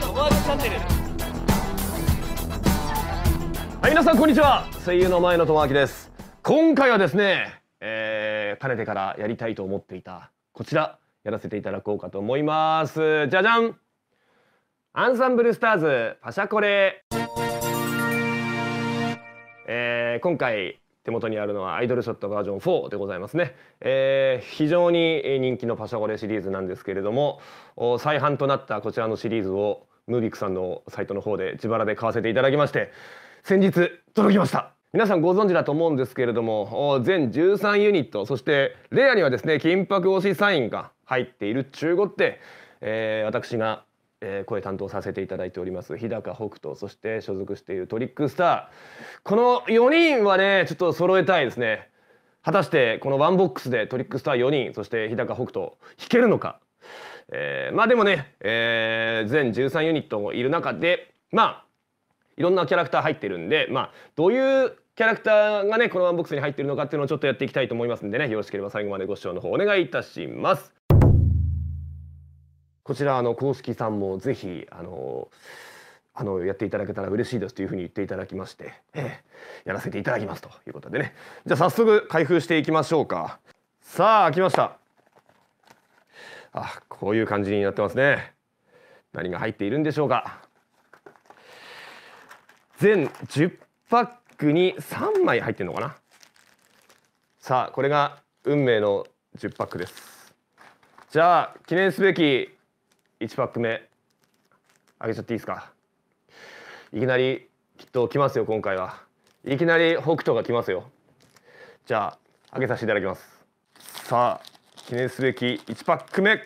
の友達チャンネルはい皆さんこんにちは声優の前野智明です今回はですねえー、かねてからやりたいと思っていたこちらやらせていただこうかと思いますじゃじゃんアンサンブルスターズパシャコレえー、今回手元にあるのはアイドルショットバージョン4でございますね、えー、非常に人気のパシャゴレシリーズなんですけれども再販となったこちらのシリーズをムービックさんのサイトの方で自腹で買わせていただきまして先日届きました皆さんご存知だと思うんですけれども全13ユニットそしてレアにはですね金箔推しサインが入っている中古って、えー、私がえー、声担当させていただいております日高北斗そして所属しているトリックスターこの4人はねちょっと揃えたいですね果たしてこのワンボックスでトリックスター4人そして日高北斗弾けるのか、えー、まあでもね、えー、全13ユニットもいる中でまあいろんなキャラクター入ってるんでまあどういうキャラクターがねこのワンボックスに入ってるのかっていうのをちょっとやっていきたいと思いますんでねよろしければ最後までご視聴の方お願いいたします。こちらあの公式さんもぜひあのあのやっていただけたら嬉しいですというふうに言っていただきまして、ええ、やらせていただきますということでねじゃあ早速開封していきましょうかさあ来ましたあこういう感じになってますね何が入っているんでしょうか全10パックに3枚入ってるのかなさあこれが運命の10パックですじゃあ記念すべき1パック目あげちゃっていいですかいきなりきっと来ますよ今回はいきなり北斗が来ますよじゃああげさせていただきますさあ記念すべき1パック目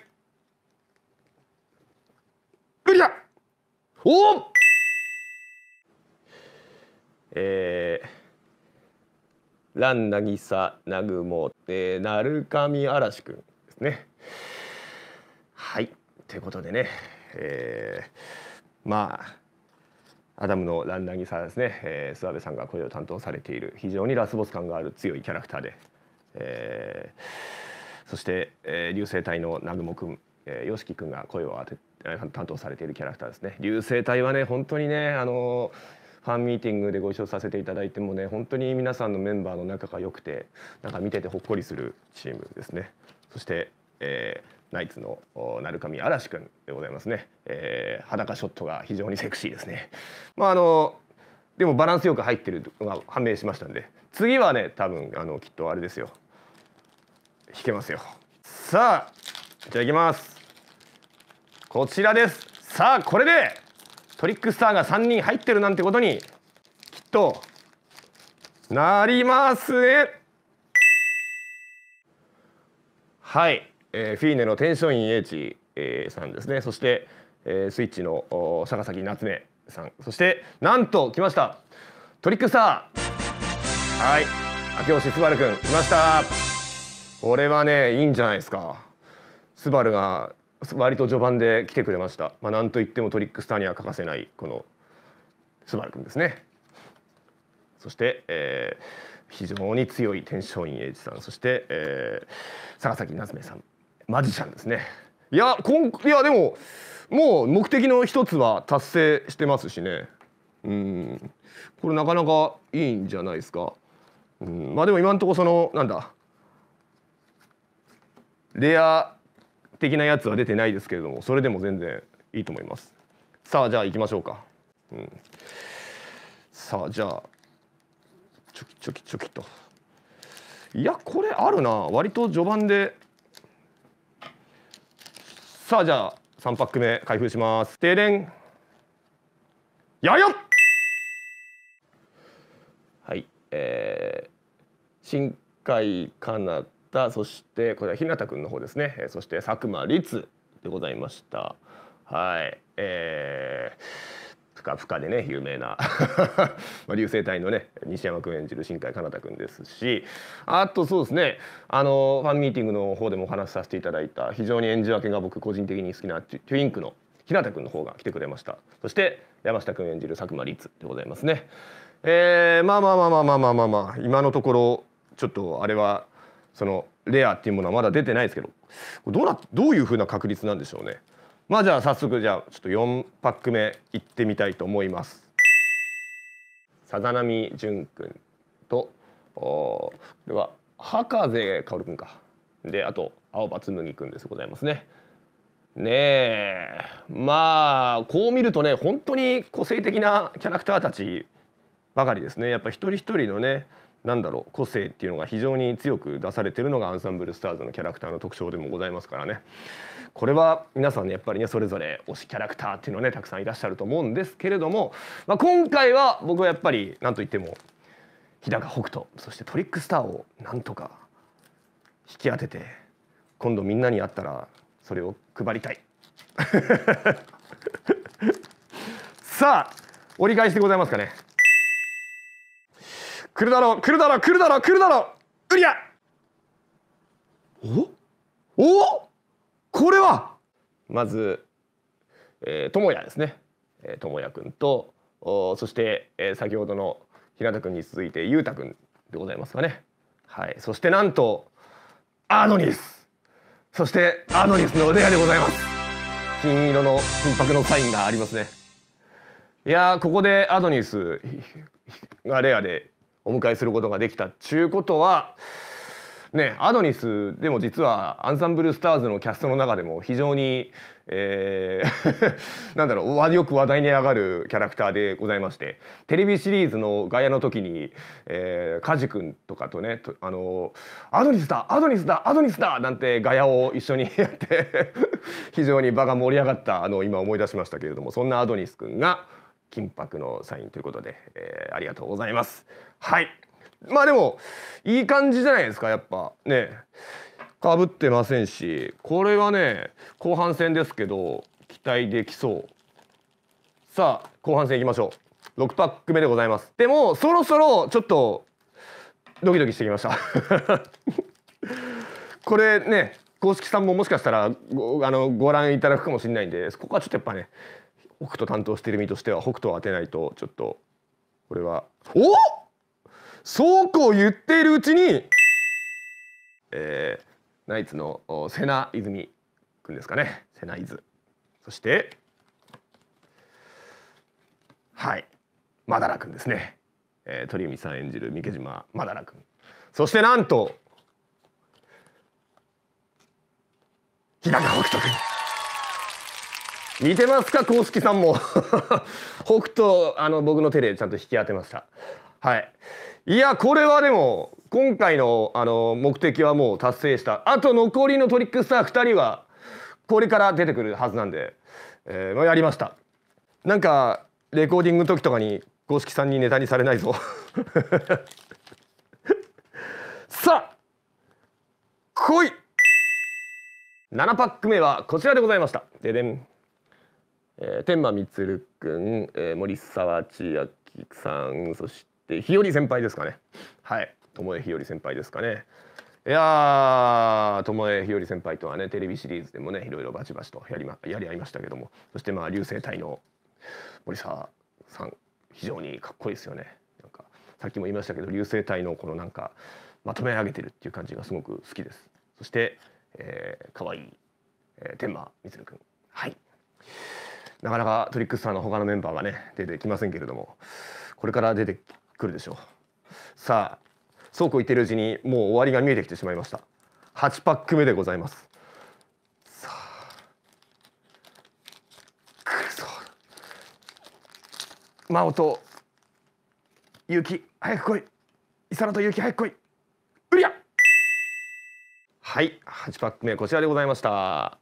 クリアおおえー、ラン渚南雲、えー、鳴神嵐くんですねはいということでね、えー、まあアダムのランーギさんですね、えー、諏訪部さんが声を担当されている非常にラスボス感がある強いキャラクターで、えー、そして、えー、流星隊の南雲君 YOSHIKI、君が声を当て担当されているキャラクターですね。流星隊はね本当にねあのファンミーティングでご一緒させていただいてもね本当に皆さんのメンバーの仲が良くてなんか見ててほっこりするチームですね。そしてえー、ナイツの鳴神嵐君でございますね、えー、裸ショットが非常にセクシーですね。まああのでもバランスよく入ってるのが判明しましたんで次はね多分あのきっとあれですよ弾けますよさあじゃあいきますこちらですさあこれでトリックスターが3人入ってるなんてことにきっとなりますねはいえー、フィーネのテンショイン H、えー、さんですねそして、えー、スイッチの坂崎夏目さんそしてなんと来ましたトリックスターはい秋吉スバルくん来ましたこれはねいいんじゃないですかスバルが割と序盤で来てくれました、まあ、なんといってもトリックスターには欠かせないこのスバルくんですねそして、えー、非常に強い天璋院英二さんそして、えー、坂崎夏目さんマジシャンですねいやこんいやでももう目的の一つは達成してますしねうんこれなかなかいいんじゃないですか、うん、まあでも今んとこそのなんだレア的なやつは出てないですけれどもそれでも全然いいと思いますさあじゃあ行きましょうか、うん、さあじゃあチョキチョキチョキといやこれあるな割と序盤でさあじゃあ3パック目開封します停電。んやよはいえー、新海かなたそしてこれは日向君の方ですねそして佐久間律でございましたはいえーふかふかでね有名な 流星隊のね西山君演じる新海かなた君ですしあとそうですねあのファンミーティングの方でもお話しさせていただいた非常に演じ分けが僕個人的に好きなチュインクの日向君の方が来てくれましたそして山下君演じる佐久間律でございますね。えー、まあまあまあまあまあまあまあ、まあ、今のところちょっとあれはそのレアっていうものはまだ出てないですけどどうなどういうふうな確率なんでしょうね。まあじゃあ早速じゃあちょっと4パック目いってみたいと思います。さざなみじゅんくんとこれは博士るくんかであと青葉つむ紬くんですございますね。ねえまあこう見るとね本当に個性的なキャラクターたちばかりですねやっぱ一人一人のねなんだろう個性っていうのが非常に強く出されてるのがアンサンブルスターズのキャラクターの特徴でもございますからねこれは皆さんねやっぱりねそれぞれ推しキャラクターっていうのねたくさんいらっしゃると思うんですけれども、まあ、今回は僕はやっぱり何といっても日高北斗そしてトリックスターをなんとか引き当てて今度みんなに会ったらそれを配りたい さあ折り返しでございますかね来るだろう来るだろう来るだろう来るだろううりゃおおこれはまず智也ですね智也君とそして先ほどの日向君に続いて裕太君でございますかねはいそしてなんとアドニスそしてアドニスの腕でございます金色の金箔のサインがありますねいやここでアドニスがレアでお迎えすることができたちゅうことはねアドニスでも実はアンサンブルスターズのキャストの中でも非常に、えー なんだろうよく話題に上がるキャラクターでございましてテレビシリーズの外野の時に、えー、カジ君とかとねとあのアドニスだアドニスだアドニスだなんてガヤを一緒にやって 非常に場が盛り上がったあの今思い出しましたけれどもそんなアドニス君が。金箔のサインということで、えー、ありがとうございます。はいまあでもいい感じじゃないですかやっぱねかぶってませんしこれはね後半戦ですけど期待できそうさあ後半戦いきましょう6パック目でございますでもそろそろちょっとドキドキしてきました これね公式さんももしかしたらごあのご覧いただくかもしれないんでここはちょっとやっぱね北斗担当してる身としては北斗を当てないとちょっとこれはおそうこう言っているうちにえー、ナイツの瀬名泉くんですかね瀬名伊豆そしてはいマダラくんですね、えー、鳥海さん演じる三毛島マダラくんそしてなんと日高北斗くん見てますか公式さんも 北斗あの僕の手でちゃんと引き当てましたはいいやこれはでも今回のあの目的はもう達成したあと残りのトリックスター2人はこれから出てくるはずなんで、えー、やりましたなんかレコーディングの時とかに公式さんにネタにされないぞ さあ来い7パック目はこちらでございましたででんえー、天満満君、えー、森沢千秋さんそして日和先輩ですかねはい巴日和先輩ですかねいや巴日和先輩とはねテレビシリーズでもねいろいろバチバチとやり,、ま、やり合いましたけどもそしてまあ流星隊の森沢さん非常にかっこいいですよねなんかさっきも言いましたけど流星隊のこのなんかまとめ上げてるっていう感じがすごく好きですそして、えー、かわいい、えー、天満光君はい。なかなかトリックスターの他のメンバーがね出てきませんけれどもこれから出てくるでしょうさあそうこう言ってるうちにもう終わりが見えてきてしまいました8パック目でございますさあくそ真央と勇気早く来い伊佐野と勇気早く来いうりゃはい8パック目こちらでございました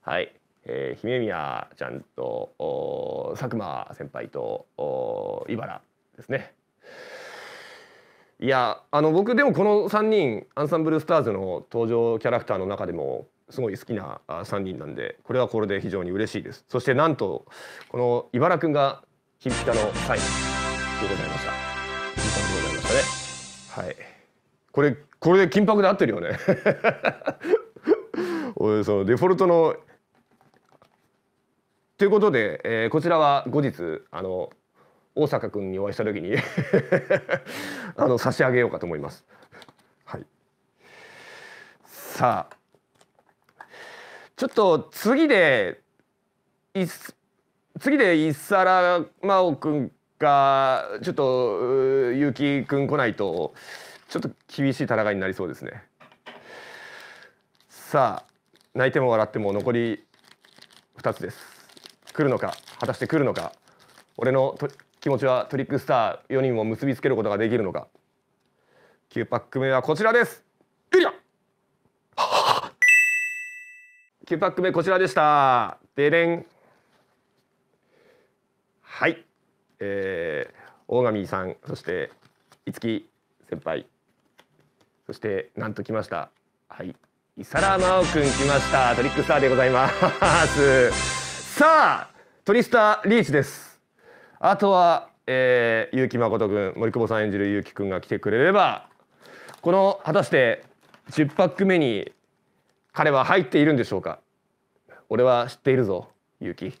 はいえー、姫宮ちゃんと佐久間先輩と茨ですね。いやあの僕でもこの3人アンサンブルスターズの登場キャラクターの中でもすごい好きな3人なんでこれはこれで非常に嬉しいですそしてなんとこの茨くんが金ピカのサインでございました金箔でございましたねはいこれこれで金箔で合ってるよね おそのデフォルトのということで、えー、こちらは後日あの大阪君にお会いした時に あの差し上げようかと思います。はい、さあちょっと次で次で一皿真央君がちょっと結城君来ないとちょっと厳しい戦いになりそうですね。さあ泣いても笑っても残り2つです。来るのか果たして来るのか俺の気持ちはトリックスター4人を結びつけることができるのか9パック目はこちらですエリア9パック目こちらでしたでれんはいえー、大神さんそして五木先輩そしてなんと来ましたはい伊佐良真央くん来ましたトリックスターでございますさあトリスタリーチですあとは、えー、結城誠君森久保さん演じる結城君が来てくれればこの果たして10パック目に彼は入っているんでしょうか俺は知っているぞ結城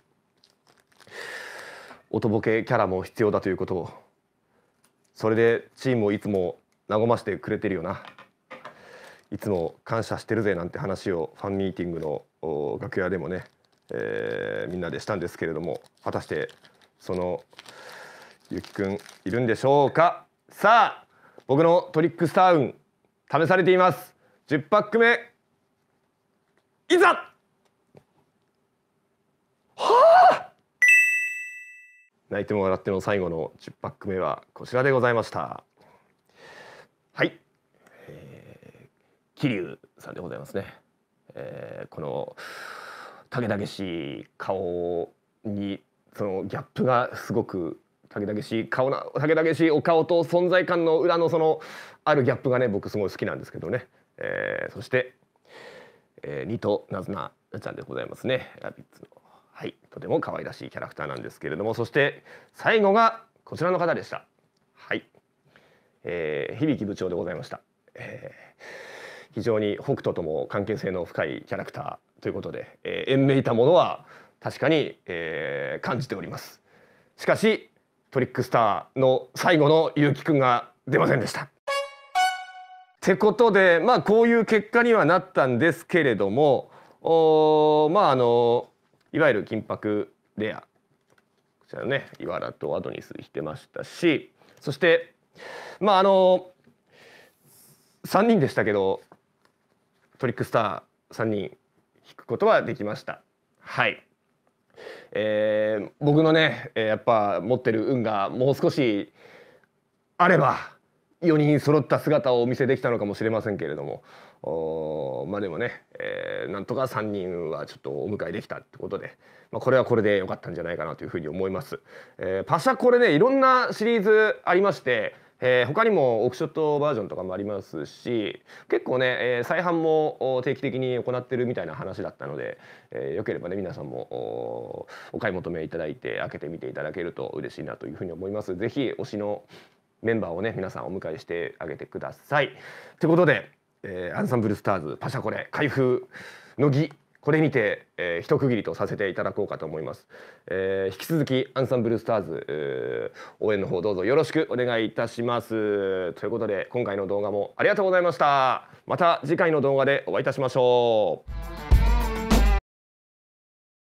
おとぼけキャラも必要だということをそれでチームをいつも和ましてくれてるよないつも感謝してるぜなんて話をファンミーティングの楽屋でもねえー、みんなでしたんですけれども果たしてそのゆきくんいるんでしょうかさあ僕のトリックスタウン試されています10パック目いざはあ泣いても笑っても最後の10パック目はこちらでございましたはい、えー、桐生さんでございますね、えー、この武けしい顔にそのギャップがすごく武けしい顔な武けしいお顔と存在感の裏のそのあるギャップがね僕すごい好きなんですけどね、えー、そして、えー、ニトナズナちゃんでございますねラビッツのはいとても可愛らしいキャラクターなんですけれどもそして最後がこちらの方でしたはい、えー、響部長でございました、えー非常に北斗とも関係性の深いキャラクターということで、えー、縁めいたものは確かに、えー、感じておりますしかしトリックスターの最後の結城くんが出ませんでした。ってことでまあこういう結果にはなったんですけれどもおまああのいわゆる金箔レアこちらのねイワラとアドニスしてましたしそしてまああの3人でしたけどトリックスター3人弾くことはできました。はいえー、僕のね、えやっぱ持ってる運がもう少しあれば4人揃った姿をお見せできたのかもしれませんけれどもまあでもね、えー、なんとか3人はちょっとお迎えできたってことで、まあ、これはこれで良かったんじゃないかなというふうに思います。えー、パシャこれねいろんなシリーズありましてえー、他にもオフショットバージョンとかもありますし結構ね、えー、再販も定期的に行ってるみたいな話だったので、えー、よければね皆さんもお買い求めいただいて開けてみていただけると嬉しいなというふうに思います。是非推しのメンバーをね皆さんお迎えしてあげてください。ということで、えー、アンサンブルスターズパシャコレ開封の木これにて、えー、一区切りとさせていただこうかと思います、えー、引き続きアンサンブルスターズ、えー、応援の方どうぞよろしくお願いいたしますということで今回の動画もありがとうございましたまた次回の動画でお会いいたしましょう